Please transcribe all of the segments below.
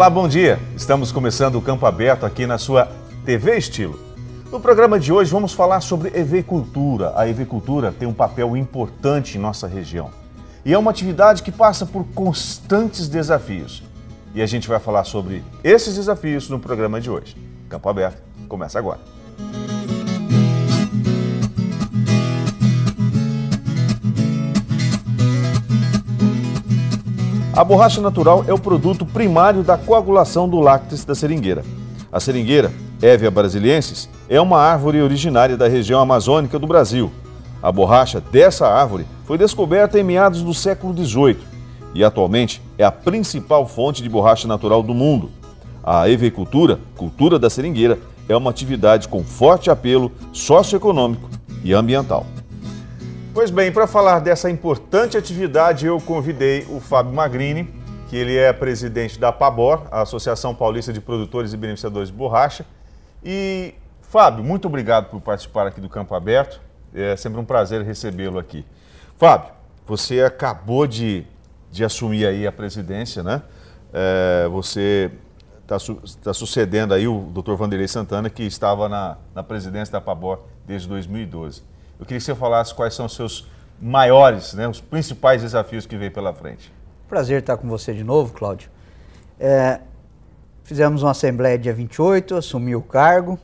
Olá, bom dia. Estamos começando o Campo Aberto aqui na sua TV Estilo. No programa de hoje vamos falar sobre evicultura. A evicultura tem um papel importante em nossa região e é uma atividade que passa por constantes desafios. E a gente vai falar sobre esses desafios no programa de hoje. Campo Aberto começa agora. A borracha natural é o produto primário da coagulação do lácteis da seringueira. A seringueira, Hevea brasiliensis, é uma árvore originária da região amazônica do Brasil. A borracha dessa árvore foi descoberta em meados do século XVIII e atualmente é a principal fonte de borracha natural do mundo. A eveicultura, cultura da seringueira, é uma atividade com forte apelo socioeconômico e ambiental. Pois bem, para falar dessa importante atividade, eu convidei o Fábio Magrini, que ele é presidente da PABOR, a Associação Paulista de Produtores e Beneficiadores de Borracha. E, Fábio, muito obrigado por participar aqui do Campo Aberto. É sempre um prazer recebê-lo aqui. Fábio, você acabou de, de assumir aí a presidência, né? É, você está tá sucedendo aí o doutor Vanderlei Santana, que estava na, na presidência da PABOR desde 2012. Eu queria que você falasse quais são os seus maiores, né, os principais desafios que vem pela frente. Prazer estar com você de novo, Cláudio. É, fizemos uma assembleia dia 28, assumi o cargo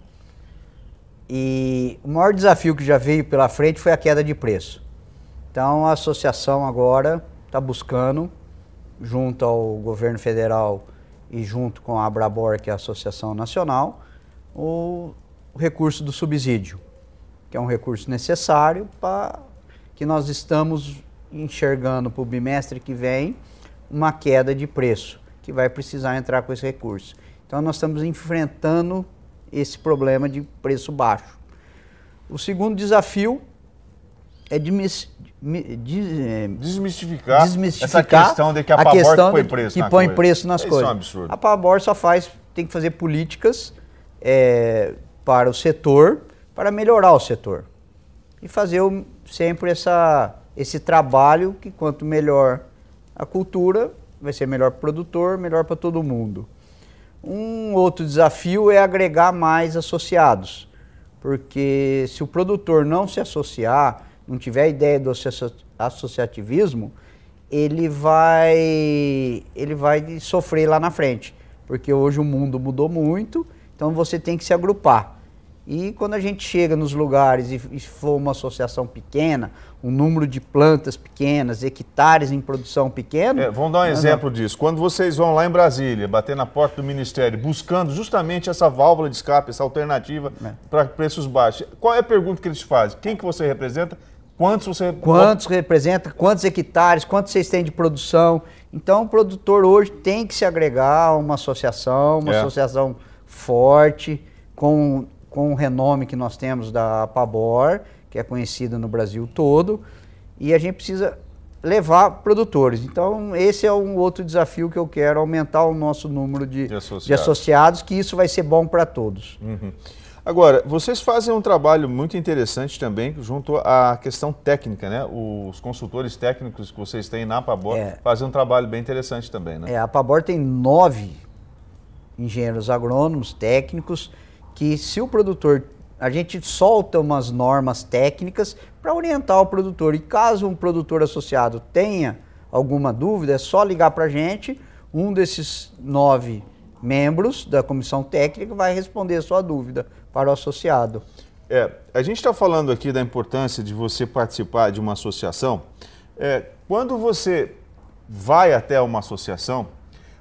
e o maior desafio que já veio pela frente foi a queda de preço. Então a associação agora está buscando, junto ao governo federal e junto com a Abrabor, que é a Associação Nacional, o recurso do subsídio que é um recurso necessário para que nós estamos enxergando para o bimestre que vem uma queda de preço, que vai precisar entrar com esse recurso. Então nós estamos enfrentando esse problema de preço baixo. O segundo desafio é de desmistificar, eh, desmistificar, essa questão de que a, a Pabor que põe preço, que põe coisa. preço nas Isso coisas. É um absurdo. A Pabor só faz, tem que fazer políticas é, para o setor para melhorar o setor. E fazer sempre essa, esse trabalho que quanto melhor a cultura, vai ser melhor para o produtor, melhor para todo mundo. Um outro desafio é agregar mais associados, porque se o produtor não se associar, não tiver ideia do associativismo, ele vai, ele vai sofrer lá na frente, porque hoje o mundo mudou muito, então você tem que se agrupar. E quando a gente chega nos lugares e, e for uma associação pequena, um número de plantas pequenas, hectares em produção pequena. É, vamos dar um né, né? exemplo disso. Quando vocês vão lá em Brasília, bater na porta do Ministério, buscando justamente essa válvula de escape, essa alternativa é. para preços baixos, qual é a pergunta que eles fazem? Quem que você representa? Quantos você Quantos representa? Quantos hectares? Quantos vocês têm de produção? Então o produtor hoje tem que se agregar a uma associação, uma é. associação forte, com com o renome que nós temos da Pabor, que é conhecida no Brasil todo, e a gente precisa levar produtores. Então, esse é um outro desafio que eu quero, aumentar o nosso número de, de, associados. De associados que isso vai ser bom para todos. Uhum. Agora, vocês fazem um trabalho muito interessante também junto à questão técnica, né? Os consultores técnicos que vocês têm na Pabor é, fazem um trabalho bem interessante também, né? É, a Pabor tem nove engenheiros agrônomos, técnicos, que se o produtor a gente solta umas normas técnicas para orientar o produtor. E caso um produtor associado tenha alguma dúvida, é só ligar para a gente. Um desses nove membros da comissão técnica vai responder a sua dúvida para o associado. É, a gente está falando aqui da importância de você participar de uma associação. É, quando você vai até uma associação,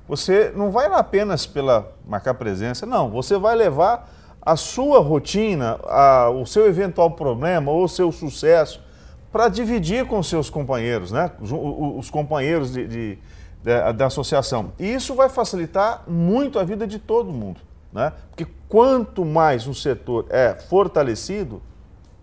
você não vai lá apenas pela marcar presença, não. Você vai levar a sua rotina, a, o seu eventual problema ou o seu sucesso para dividir com seus companheiros, né? os, os companheiros de, de, de, da associação. E isso vai facilitar muito a vida de todo mundo. Né? Porque quanto mais um setor é fortalecido,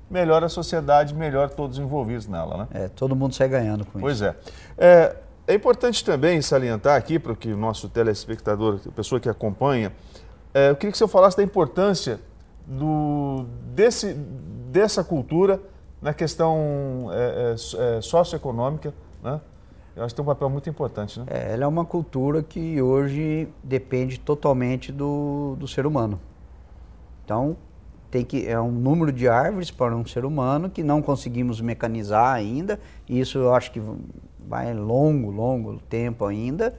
melhor a sociedade, melhor todos envolvidos nela. Né? É, todo mundo sai ganhando com pois isso. Pois é. é. é. importante também salientar aqui para que o nosso telespectador, a pessoa que acompanha, é, eu queria que o senhor falasse da importância do, desse, dessa cultura na questão é, é, é, socioeconômica, né? Eu acho que tem um papel muito importante, né? É, ela é uma cultura que hoje depende totalmente do, do ser humano. Então, tem que é um número de árvores para um ser humano que não conseguimos mecanizar ainda. E isso eu acho que vai longo, longo tempo ainda.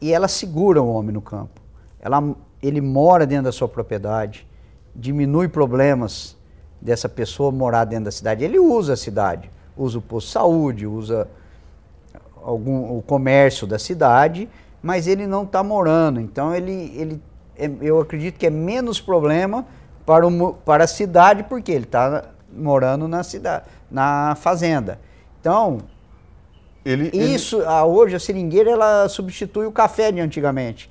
E ela segura o homem no campo. Ela ele mora dentro da sua propriedade, diminui problemas dessa pessoa morar dentro da cidade. Ele usa a cidade, usa o posto de saúde, usa algum, o comércio da cidade, mas ele não está morando. Então ele, ele é, eu acredito que é menos problema para, o, para a cidade, porque ele está morando na cidade, na fazenda. Então, ele, isso ele... A, hoje a seringueira ela substitui o café de antigamente.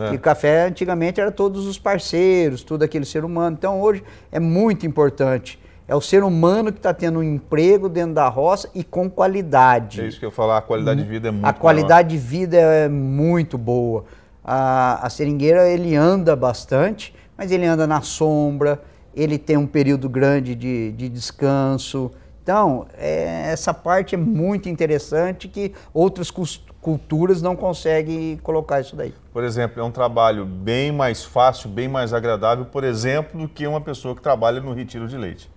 É. E café antigamente era todos os parceiros, tudo aquele ser humano. Então hoje é muito importante. É o ser humano que está tendo um emprego dentro da roça e com qualidade. É isso que eu falar, a qualidade de vida é muito A qualidade maior. de vida é muito boa. A, a seringueira ele anda bastante, mas ele anda na sombra, ele tem um período grande de, de descanso. Então, é, essa parte é muito interessante que outros costumes culturas não conseguem colocar isso daí. Por exemplo, é um trabalho bem mais fácil, bem mais agradável, por exemplo, do que uma pessoa que trabalha no retiro de leite.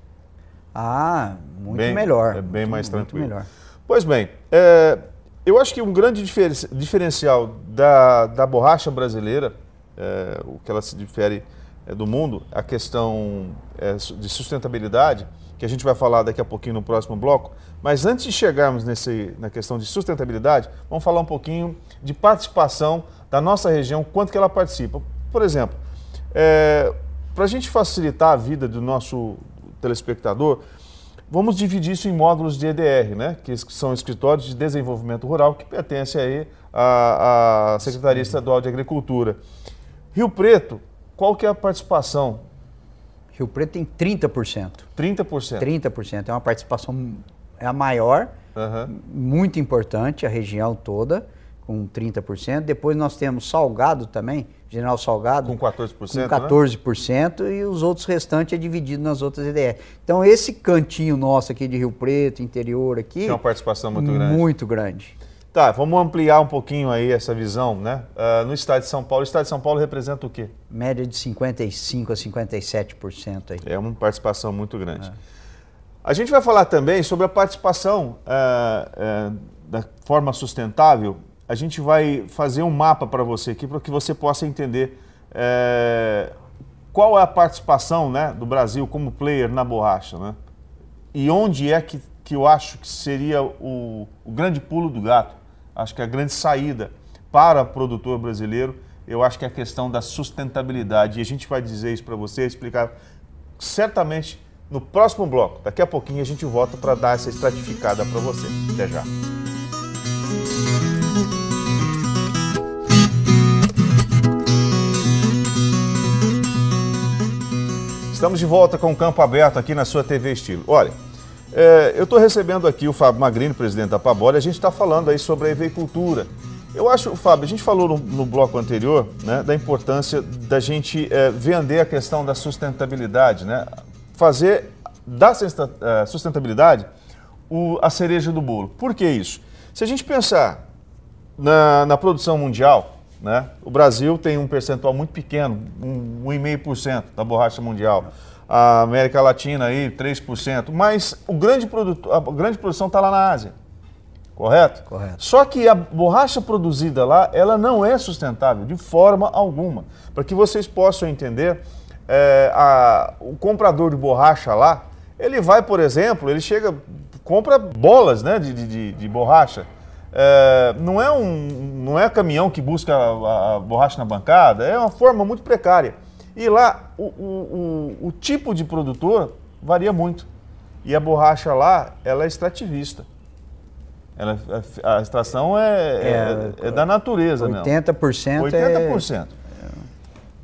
Ah, muito bem, melhor. É bem muito, mais tranquilo. Muito melhor. Pois bem, é, eu acho que um grande diferencial da, da borracha brasileira, é, o que ela se difere é, do mundo, a questão é, de sustentabilidade, que a gente vai falar daqui a pouquinho no próximo bloco. Mas antes de chegarmos nesse, na questão de sustentabilidade, vamos falar um pouquinho de participação da nossa região, quanto que ela participa. Por exemplo, é, para a gente facilitar a vida do nosso telespectador, vamos dividir isso em módulos de EDR, né? que são escritórios de desenvolvimento rural que pertence aí à, à Secretaria Estadual de Agricultura. Rio Preto, qual que é a participação Rio Preto tem 30%. 30%? 30%. É uma participação, é a maior, uhum. muito importante, a região toda, com 30%. Depois nós temos Salgado também, General Salgado. Com 14%? Com 14%, né? e os outros restantes é dividido nas outras ideias. Então esse cantinho nosso aqui de Rio Preto, interior aqui... Tem uma participação muito grande. Muito grande. Tá, vamos ampliar um pouquinho aí essa visão, né? Uh, no estado de São Paulo, o estado de São Paulo representa o quê? Média de 55% a 57% aí. É uma participação muito grande. É. A gente vai falar também sobre a participação uh, uh, da forma sustentável. A gente vai fazer um mapa para você aqui, para que você possa entender eh, qual é a participação né, do Brasil como player na borracha, né? E onde é que, que eu acho que seria o, o grande pulo do gato acho que a grande saída para o produtor brasileiro, eu acho que é a questão da sustentabilidade. E a gente vai dizer isso para você, explicar certamente no próximo bloco. Daqui a pouquinho a gente volta para dar essa estratificada para você. Até já. Estamos de volta com o Campo Aberto aqui na sua TV Estilo. Olha, é, eu estou recebendo aqui o Fábio Magrini, presidente da Pabola. e a gente está falando aí sobre a veicultura. Eu acho, Fábio, a gente falou no, no bloco anterior né, da importância da gente é, vender a questão da sustentabilidade, né? fazer da é, sustentabilidade o, a cereja do bolo. Por que isso? Se a gente pensar na, na produção mundial, né, o Brasil tem um percentual muito pequeno, 1,5% um, um da borracha mundial a América Latina aí, 3%, mas o grande produto, a grande produção está lá na Ásia. Correto? Correto. Só que a borracha produzida lá, ela não é sustentável de forma alguma. Para que vocês possam entender, é, a, o comprador de borracha lá, ele vai, por exemplo, ele chega, compra bolas né, de, de, de borracha. É, não, é um, não é caminhão que busca a, a borracha na bancada, é uma forma muito precária. E lá o, o, o, o tipo de produtor varia muito. E a borracha lá, ela é extrativista. Ela, a, extração é, é, é, é da natureza 80 mesmo. 80%? 80%. É...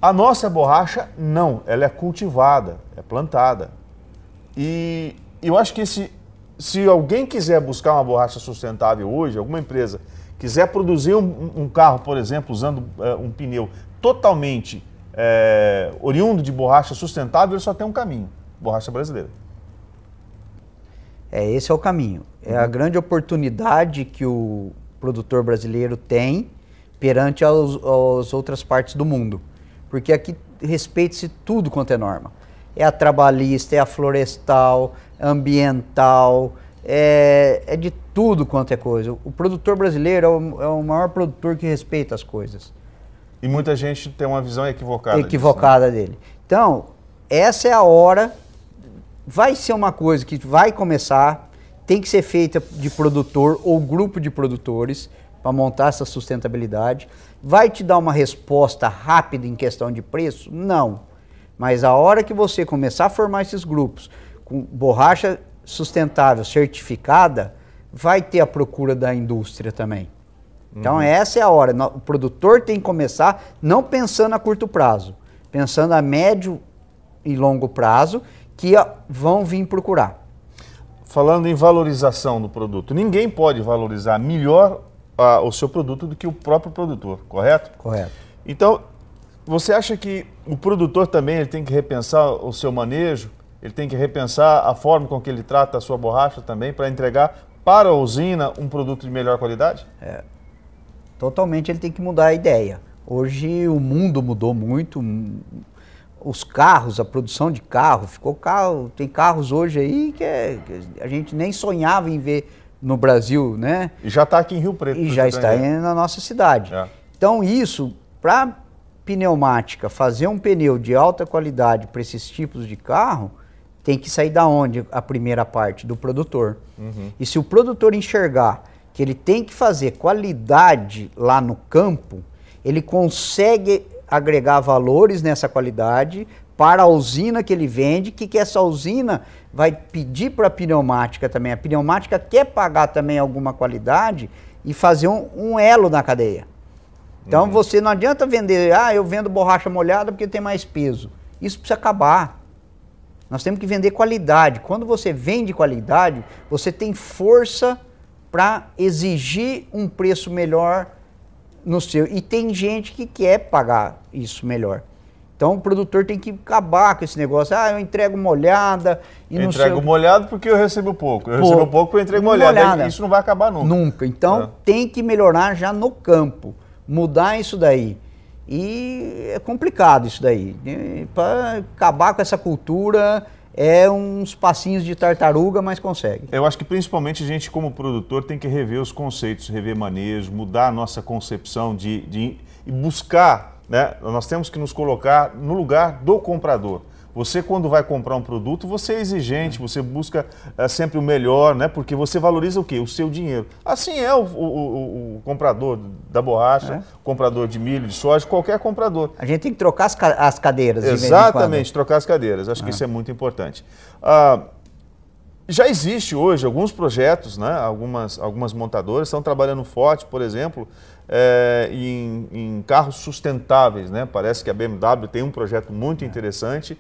A nossa borracha, não. Ela é cultivada, é plantada. E eu acho que esse, se alguém quiser buscar uma borracha sustentável hoje, alguma empresa quiser produzir um, um carro, por exemplo, usando uh, um pneu totalmente é, oriundo de borracha sustentável, ele só tem um caminho: borracha brasileira. É, esse é o caminho. É uhum. a grande oportunidade que o produtor brasileiro tem perante as outras partes do mundo. Porque aqui respeite-se tudo quanto é norma. É a trabalhista, é a florestal, ambiental, é, é de tudo quanto é coisa. O produtor brasileiro é o, é o maior produtor que respeita as coisas. E muita gente tem uma visão equivocada. Equivocada disso, né? dele. Então, essa é a hora. Vai ser uma coisa que vai começar, tem que ser feita de produtor ou grupo de produtores para montar essa sustentabilidade. Vai te dar uma resposta rápida em questão de preço? Não. Mas a hora que você começar a formar esses grupos com borracha sustentável certificada, vai ter a procura da indústria também. Então uhum. essa é a hora. O produtor tem que começar não pensando a curto prazo, pensando a médio e longo prazo que vão vir procurar. Falando em valorização do produto, ninguém pode valorizar melhor a, o seu produto do que o próprio produtor, correto? Correto. Então, você acha que o produtor também ele tem que repensar o seu manejo? Ele tem que repensar a forma com que ele trata a sua borracha também para entregar para a usina um produto de melhor qualidade? É, totalmente ele tem que mudar a ideia. Hoje o mundo mudou muito, hum, os carros, a produção de carro, ficou carro, tem carros hoje aí que, é, que a gente nem sonhava em ver no Brasil, né? E já está aqui em Rio Preto. E já está aí na nossa cidade. É. Então isso, para pneumática, fazer um pneu de alta qualidade para esses tipos de carro, tem que sair da onde a primeira parte? Do produtor. Uhum. E se o produtor enxergar que ele tem que fazer qualidade lá no campo, ele consegue agregar valores nessa qualidade para a usina que ele vende, que, que essa usina vai pedir para a pneumática também. A pneumática quer pagar também alguma qualidade e fazer um, um elo na cadeia. Então uhum. você não adianta vender, ah, eu vendo borracha molhada porque tem mais peso. Isso precisa acabar. Nós temos que vender qualidade. Quando você vende qualidade, você tem força para exigir um preço melhor no seu. E tem gente que quer pagar isso melhor. Então o produtor tem que acabar com esse negócio. Ah, eu entrego molhada. E eu não entrego sei... molhado porque eu recebo pouco. Eu pouco. recebo pouco porque eu entrego molhada. molhada. Isso não vai acabar nunca. Nunca. Então é. tem que melhorar já no campo. Mudar isso daí. E é complicado isso daí. Né? Para acabar com essa cultura é uns passinhos de tartaruga, mas consegue. Eu acho que principalmente a gente, como produtor, tem que rever os conceitos, rever manejo, mudar a nossa concepção de, de buscar. Né? Nós temos que nos colocar no lugar do comprador. Você, quando vai comprar um produto, você é exigente, você busca é, sempre o melhor, né? Porque você valoriza o quê? O seu dinheiro. Assim é o, o, o, o comprador da borracha, é. comprador de milho, de soja, qualquer comprador. A gente tem que trocar as, ca as cadeiras. Exatamente, trocar as cadeiras. Acho que é. isso é muito importante. Ah, já existe hoje alguns projetos, né? algumas, algumas montadoras estão trabalhando forte, por exemplo, é, em, em, carros sustentáveis. Né? Parece que a BMW tem um projeto muito é. interessante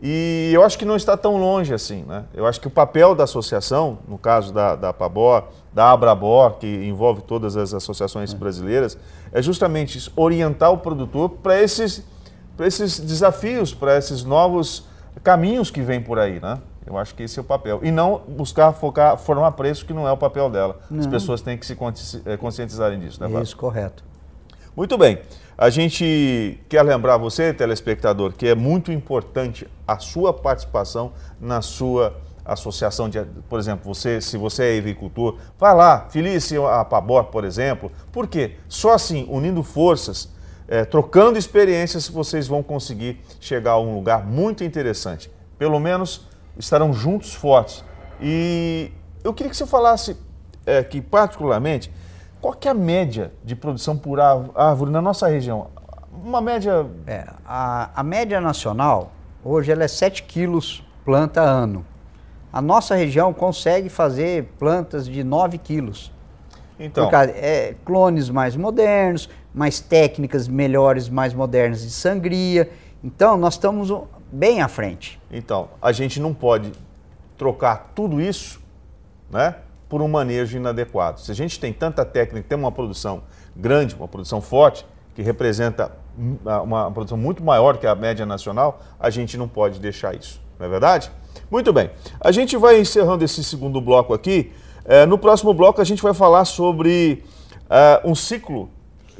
e eu acho que não está tão longe assim. Né? Eu acho que o papel da associação, no caso da, da PABOR, da Abrabó, que envolve todas as associações é. brasileiras, é justamente isso, orientar o produtor para esses, esses desafios, para esses novos caminhos que vêm por aí. Né? Eu acho que esse é o papel. E não buscar focar, formar preço, que não é o papel dela. Não. As pessoas têm que se eh, conscientizarem disso. Né, Isso, correto. Muito bem. A gente quer lembrar você, telespectador, que é muito importante a sua participação na sua associação de, por exemplo, você, se você é agricultor, vai lá, Felice a Pabor, por exemplo. Por quê? Só assim, unindo forças, é, trocando experiências, vocês vão conseguir chegar a um lugar muito interessante. Pelo menos estarão juntos fortes. E eu queria que você falasse é, que, particularmente, qual que é a média de produção por árvore na nossa região? Uma média... É, a, a média nacional, hoje, ela é 7 quilos planta ano. A nossa região consegue fazer plantas de 9 quilos. Então. Causa, é, clones mais modernos, mais técnicas melhores, mais modernas de sangria. Então, nós estamos bem à frente. Então, a gente não pode trocar tudo isso, né? por um manejo inadequado. Se a gente tem tanta técnica, tem uma produção grande, uma produção forte, que representa hum, uma produção muito maior que a média nacional, a gente não pode deixar isso, não é verdade? Muito bem, a gente vai encerrando esse segundo bloco aqui. É, no próximo bloco, a gente vai falar sobre é, um ciclo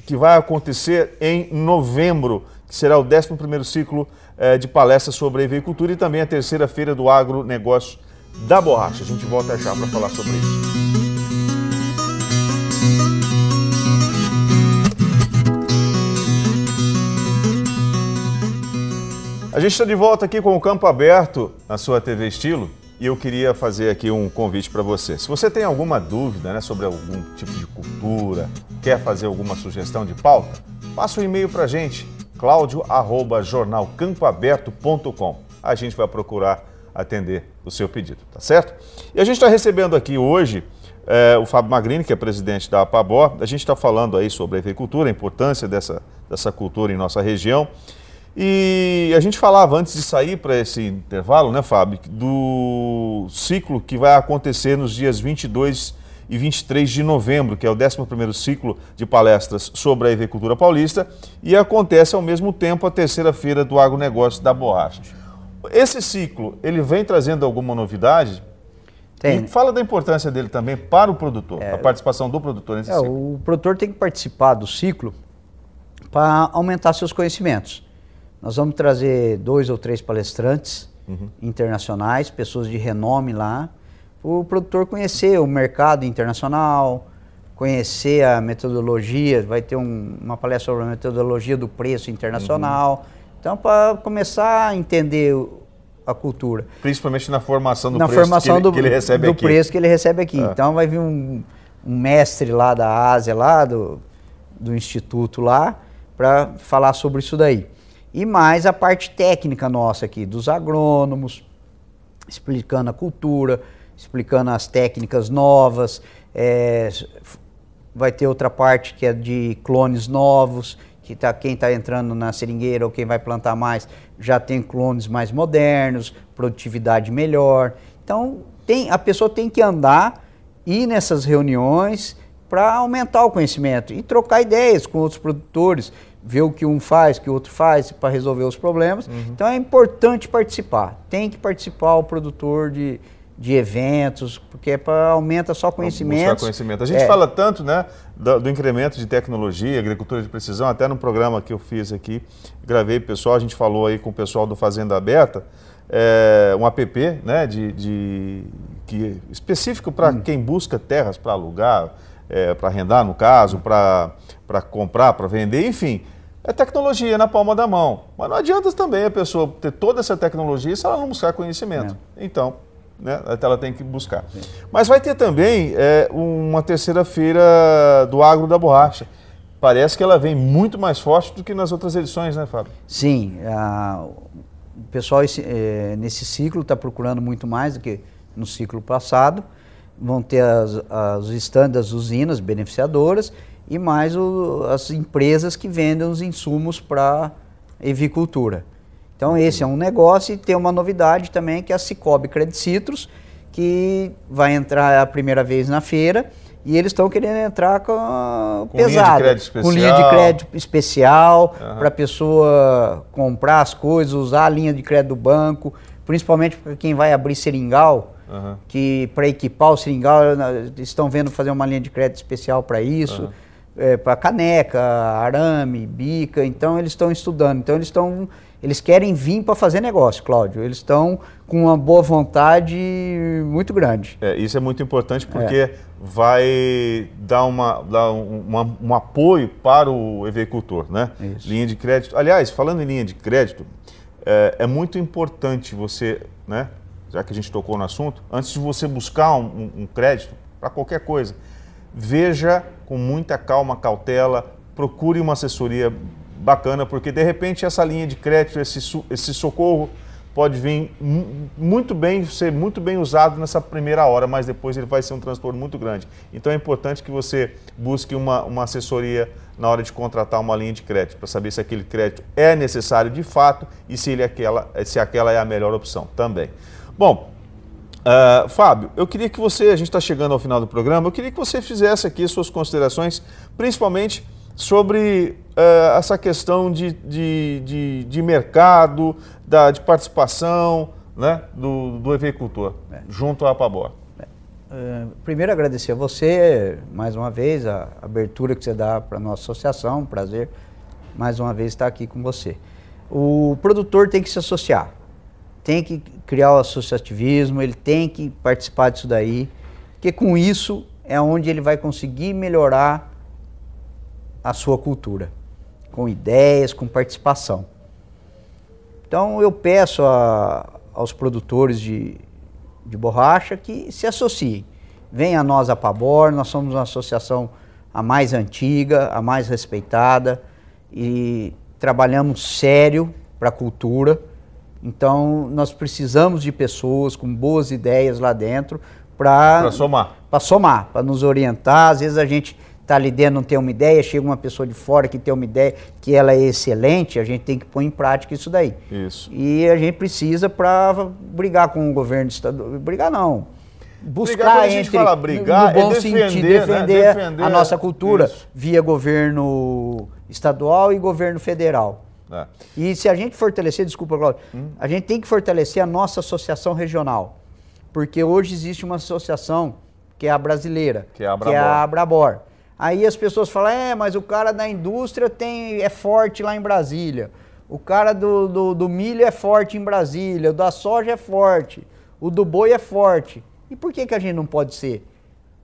que vai acontecer em novembro, que será o 11 primeiro ciclo é, de palestras sobre agricultura e também a terceira feira do agronegócio da borracha. A gente volta já para falar sobre isso. A gente está de volta aqui com o Campo Aberto na sua TV Estilo e eu queria fazer aqui um convite para você. Se você tem alguma dúvida né, sobre algum tipo de cultura, quer fazer alguma sugestão de pauta, passa um e-mail para a gente, claudio.jornalcampoaberto.com. A gente vai procurar atender o seu pedido, tá certo? E a gente está recebendo aqui hoje é, o Fábio Magrini, que é presidente da APABO. A gente está falando aí sobre a agricultura, a importância dessa, dessa cultura em nossa região. E a gente falava antes de sair para esse intervalo, né, Fábio, do ciclo que vai acontecer nos dias 22 e 23 de novembro, que é o 11º ciclo de palestras sobre a agricultura paulista, e acontece ao mesmo tempo a terceira feira do agronegócio da Boarte. Esse ciclo, ele vem trazendo alguma novidade? Tem. E fala da importância dele também para o produtor, é, a participação do produtor nesse é, ciclo. O produtor tem que participar do ciclo para aumentar seus conhecimentos. Nós vamos trazer dois ou três palestrantes uhum. internacionais, pessoas de renome lá, para o produtor conhecer o mercado internacional, conhecer a metodologia, vai ter um, uma palestra sobre a metodologia do preço uhum. internacional. Uhum então, para começar a entender a cultura. Principalmente na formação do na preço formação que, ele, do, que ele recebe do aqui. preço que ele recebe aqui. Ah. Então, vai vir um, um, mestre lá da Ásia, lá do, do instituto lá, para falar sobre isso daí. E mais a parte técnica nossa aqui, dos agrônomos, explicando a cultura, explicando as técnicas novas, é, vai ter outra parte que é de clones novos, que tá, quem está entrando na seringueira ou quem vai plantar mais já tem clones mais modernos, produtividade melhor. Então, tem, a pessoa tem que andar, ir nessas reuniões para aumentar o conhecimento e trocar ideias com outros produtores, ver o que um faz, o que o outro faz para resolver os problemas. Uhum. Então, é importante participar. Tem que participar o produtor de, de eventos, porque é aumenta só conhecimento. conhecimento. A gente é. fala tanto, né, do, do, incremento de tecnologia, agricultura de precisão, até no programa que eu fiz aqui, gravei pessoal, a gente falou aí com o pessoal do Fazenda Aberta, é, um app, né, de, de que é específico para hum. quem busca terras para alugar, é, eh, para arrendar no caso, para para comprar, para vender, enfim. É tecnologia na palma da mão. Mas não adianta também a pessoa ter toda essa tecnologia se ela não buscar conhecimento. Então, né, ela tem que buscar. Sim. Mas vai ter também é, uma terceira feira do agro da borracha. Parece que ela vem muito mais forte do que nas outras edições, né, Fábio? Sim. A, o pessoal esse, é, nesse ciclo está procurando muito mais do que no ciclo passado. Vão ter as, as estandes das usinas beneficiadoras e mais o, as empresas que vendem os insumos para evicultura. Então esse é um negócio e tem uma novidade também que é a Cicobi Citrus que vai entrar a primeira vez na feira e eles estão querendo entrar com, com pesado, linha com linha de crédito especial uhum. para a pessoa comprar as coisas, usar a linha de crédito do banco, principalmente para quem vai abrir seringal, uhum. que para equipar o seringal estão vendo fazer uma linha de crédito especial para isso. Uhum. É, eh, para caneca, arame, bica, então eles estão estudando, então eles estão eles querem vir para fazer negócio, Cláudio. Eles estão com uma boa vontade muito grande. É, isso é muito importante é. porque é. vai dar, uma, dar um, uma, um, apoio para o agricultor, né? Isso. Linha de crédito. Aliás, falando em linha de crédito, é, é, muito importante você, né? Já que a gente tocou no assunto, antes de você buscar um, um crédito para qualquer coisa, veja com muita calma, cautela, procure uma assessoria bacana, porque de repente essa linha de crédito, esse, esse socorro, pode vir muito bem, ser muito bem usado nessa primeira hora, mas depois ele vai ser um transtorno muito grande. Então é importante que você busque uma, uma assessoria na hora de contratar uma linha de crédito, para saber se aquele crédito é necessário de fato e se, ele é aquela, se aquela é a melhor opção também. Bom, Uh, Fábio, eu queria que você, a gente está chegando ao final do programa, eu queria que você fizesse aqui suas considerações, principalmente sobre uh, essa questão de, de, de, de, mercado, da, de participação né, do, do Eveicultor é. junto à Apabor. Uh, é. eh, primeiro agradecer a você, mais uma vez, a abertura que você dá para a nossa associação, um prazer mais uma vez estar aqui com você. O produtor tem que se associar, tem que criar o associativismo, ele tem que participar disso daí, porque com isso é onde ele vai conseguir melhorar a sua cultura, com ideias, com participação. Então eu peço a, aos produtores de, de borracha que se associem. Venha a nós a Pabor, nós somos uma associação a mais antiga, a mais respeitada e trabalhamos sério para a cultura. Então nós precisamos de pessoas com boas ideias lá dentro para somar, para somar, para nos orientar. Às vezes a gente está ali dentro não tem uma ideia, chega uma pessoa de fora que tem uma ideia que ela é excelente, a gente tem que pôr em prática isso daí. Isso. E a gente precisa para brigar com o governo estadual, brigar não, buscar brigar, entre, fala brigar, no é bom é defender, sentido, defender, né? defender, a é nossa cultura isso. via governo estadual e governo federal. É. E se a gente fortalecer, desculpa, Cláudio, hum. a gente tem que fortalecer a nossa associação regional, porque hoje existe uma associação que é a brasileira, que é a Abrabor. Que é a Abrabor Aí as pessoas falam, é, mas o cara da indústria tem, é forte lá em Brasília. O cara do, do, do milho é forte em Brasília, o da soja é forte, o do boi é forte. E por que, que a gente não pode ser?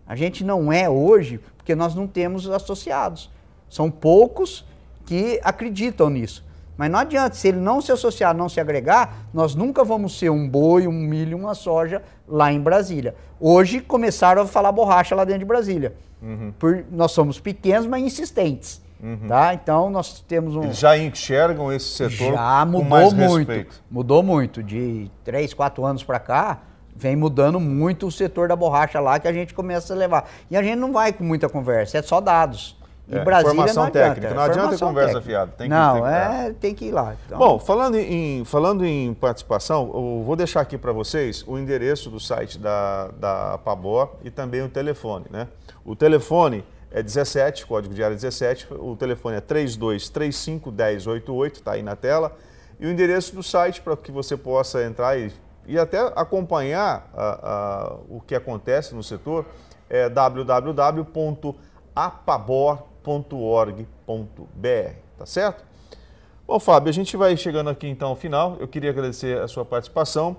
A gente não é hoje porque nós não temos associados. São poucos que acreditam nisso. Mas não adianta, se ele não se associar, não se agregar, nós nunca vamos ser um boi, um milho, uma soja lá em Brasília. Hoje começaram a falar borracha lá dentro de Brasília. Uhum. Por, nós somos pequenos, mas insistentes. Uhum. Tá? Então nós temos um. Eles já enxergam esse setor? Já mudou muito. Respeito. Mudou muito. De 3, 4 anos para cá, vem mudando muito o setor da borracha lá que a gente começa a levar. E a gente não vai com muita conversa, é só dados. E é, Brasília formação não técnica, é não adianta formação conversa técnica. fiada. Tem que, não, tem que, é, é, tem que ir lá. Então. Bom, falando em, falando em participação, eu vou deixar aqui para vocês o endereço do site da, da Pabó e também o telefone. Né? O telefone é 17, código de área 17, o telefone é 32351088, está aí na tela, e o endereço do site para que você possa entrar e, e até acompanhar a, a, o que acontece no setor é www.apabor.com www.fabiocaetano.org.br, tá certo? Bom, Fábio, a gente vai chegando aqui então ao final. Eu queria agradecer a sua participação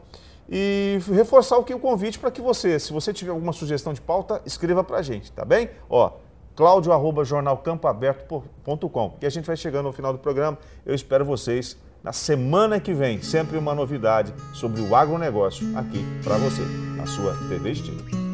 e reforçar aqui o convite para que você, se você tiver alguma sugestão de pauta, escreva para a gente, tá bem? Ó, claudio.jornalcampoaberto.com E a gente vai chegando ao final do programa. Eu espero vocês na semana que vem. Sempre uma novidade sobre o agronegócio aqui para você, na sua TV Estilo.